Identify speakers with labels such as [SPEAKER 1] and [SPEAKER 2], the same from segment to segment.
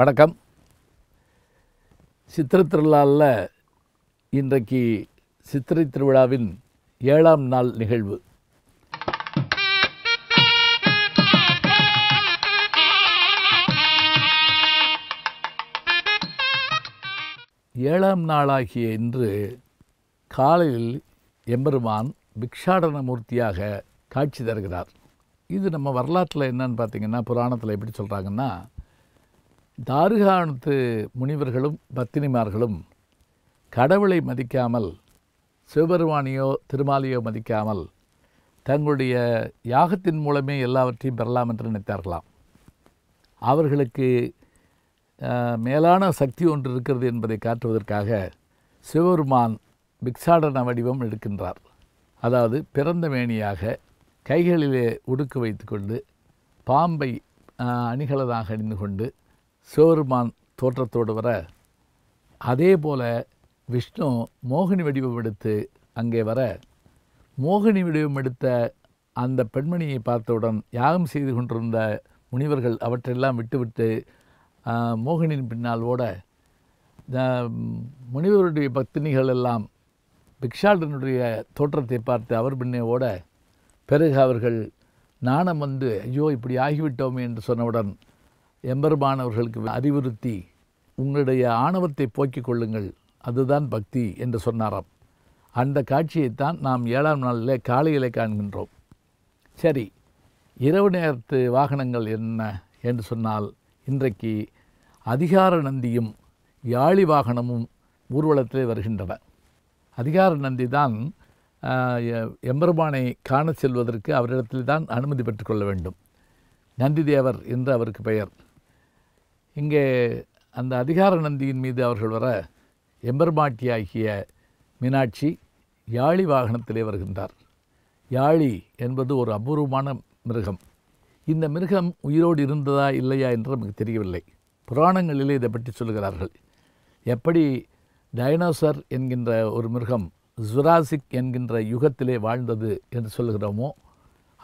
[SPEAKER 1] வணக்கம் சித்திரை திருவிழாவில் இன்றைக்கு சித்திரை திருவிழாவின் ஏழாம் நாள் நிகழ்வு ஏழாம் நாளாகிய இன்று காலையில் எம்பெருமான் பிக்ஷாடன மூர்த்தியாக காட்சி தருகிறார் இது நம்ம வரலாற்றில் என்னன்னு பார்த்தீங்கன்னா புராணத்தில் எப்படி சொல்கிறாங்கன்னா தாருகானத்து முனிவர்களும் பத்தினிமார்களும் கடவுளை மதிக்காமல் சிவபெருமானியோ திருமாலியோ மதிக்காமல் தங்களுடைய யாகத்தின் மூலமே எல்லாவற்றையும் பெறலாம் என்று நினைத்தார்களாம் அவர்களுக்கு மேலான சக்தி ஒன்று இருக்கிறது என்பதை காட்டுவதற்காக சிவபெருமான் பிக்சாடன வடிவம் எடுக்கின்றார் அதாவது பிறந்த மேனியாக கைகளிலே உடுக்கு வைத்துக்கொண்டு பாம்பை அணிகலதாக அணிந்து கொண்டு சிவபெருமான் தோற்றத்தோடு வர அதே போல் விஷ்ணு மோகினி வடிவம் எடுத்து அங்கே வர மோகினி வடிவம் எடுத்த அந்த பெண்மணியை பார்த்தவுடன் யாகம் செய்து கொண்டிருந்த முனிவர்கள் அவற்றையெல்லாம் விட்டுவிட்டு மோகினியின் பின்னால் ஓட முனிவருடைய பக்தினிகள் எல்லாம் பிக்ஷாடனுடைய தோற்றத்தை பார்த்து அவர் பின்னே ஓட பிறகு அவர்கள் நாணம் வந்து ஐயோ இப்படி ஆகிவிட்டோமே என்று சொன்னவுடன் எம்பெருமானவர்களுக்கு அறிவுறுத்தி உங்களுடைய ஆணவத்தை போக்கிக் கொள்ளுங்கள் அதுதான் பக்தி என்று சொன்னாராம் அந்த காட்சியைத்தான் நாம் ஏழாம் நாளில் காலையிலே காண்கின்றோம் சரி இரவு நேரத்து வாகனங்கள் என்ன என்று சொன்னால் இன்றைக்கு அதிகார நந்தியும் யாழி வாகனமும் ஊர்வலத்தில் வருகின்றன அதிகார நந்தி தான் எம்பெருமானை காண செல்வதற்கு அவரிடத்தில் தான் அனுமதி பெற்றுக்கொள்ள வேண்டும் நந்தி தேவர் என்று அவருக்கு பெயர் இங்கே அந்த அதிகார நந்தியின் மீது அவர்கள் வர ஆகிய மீனாட்சி யாழி வாகனத்திலே வருகின்றார் யாழி என்பது ஒரு அபூர்வமான மிருகம் இந்த மிருகம் உயிரோடு இருந்ததா இல்லையா என்று நமக்கு தெரியவில்லை புராணங்களிலே இதை பற்றி சொல்கிறார்கள் எப்படி டைனோசர் என்கின்ற ஒரு மிருகம் ஜுராசிக் என்கின்ற யுகத்திலே வாழ்ந்தது என்று சொல்கிறோமோ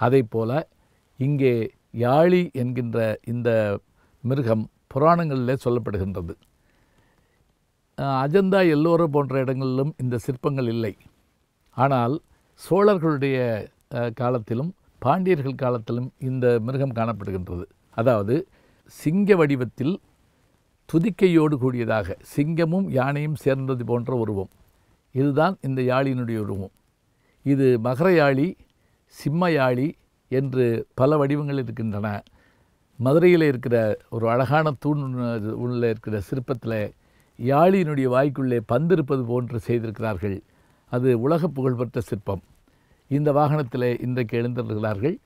[SPEAKER 1] அதை போல இங்கே யாழி என்கின்ற இந்த மிருகம் புராணங்களிலே சொல்லப்படுகின்றது அஜந்தா எல்லோரோ போன்ற இடங்களிலும் இந்த சிற்பங்கள் இல்லை ஆனால் சோழர்களுடைய காலத்திலும் பாண்டியர்கள் காலத்திலும் இந்த மிருகம் காணப்படுகின்றது அதாவது சிங்க வடிவத்தில் துதிக்கையோடு கூடியதாக சிங்கமும் யானையும் சேர்ந்தது போன்ற உருவம் இதுதான் இந்த யாழினுடைய உருவம் இது மகர யாழி சிம்ம யாழி என்று பல வடிவங்கள் இருக்கின்றன மதுரையில் இருக்கிற ஒரு அழகான தூண் உள்ள இருக்கிற சிற்பத்தில் யாழியினுடைய வாய்க்குள்ளே பந்திருப்பது போன்று செய்திருக்கிறார்கள் அது உலக புகழ்பெற்ற சிற்பம் இந்த வாகனத்தில் இன்றைக்கு எழுந்திருக்கிறார்கள்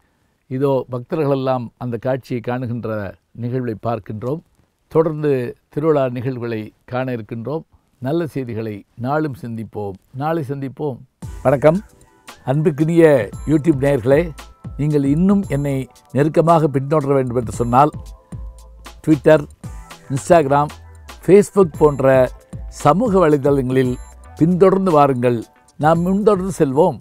[SPEAKER 1] இதோ பக்தர்களெல்லாம் அந்த காட்சியை காணுகின்ற நிகழ்வை பார்க்கின்றோம் தொடர்ந்து திருவிழா நிகழ்வுகளை காண இருக்கின்றோம் நல்ல செய்திகளை நாளும் சந்திப்போம் நாளை சந்திப்போம் வணக்கம் அன்புக்குரிய யூடியூப் நேயர்களே நீங்கள் இன்னும் என்னை நெருக்கமாக பின்தொடர வேண்டும் என்று சொன்னால் ட்விட்டர் இன்ஸ்டாகிராம் ஃபேஸ்புக் போன்ற சமூக வலைதளங்களில் பின்தொடர்ந்து வாருங்கள் நாம் முன்தொடர்ந்து செல்வோம்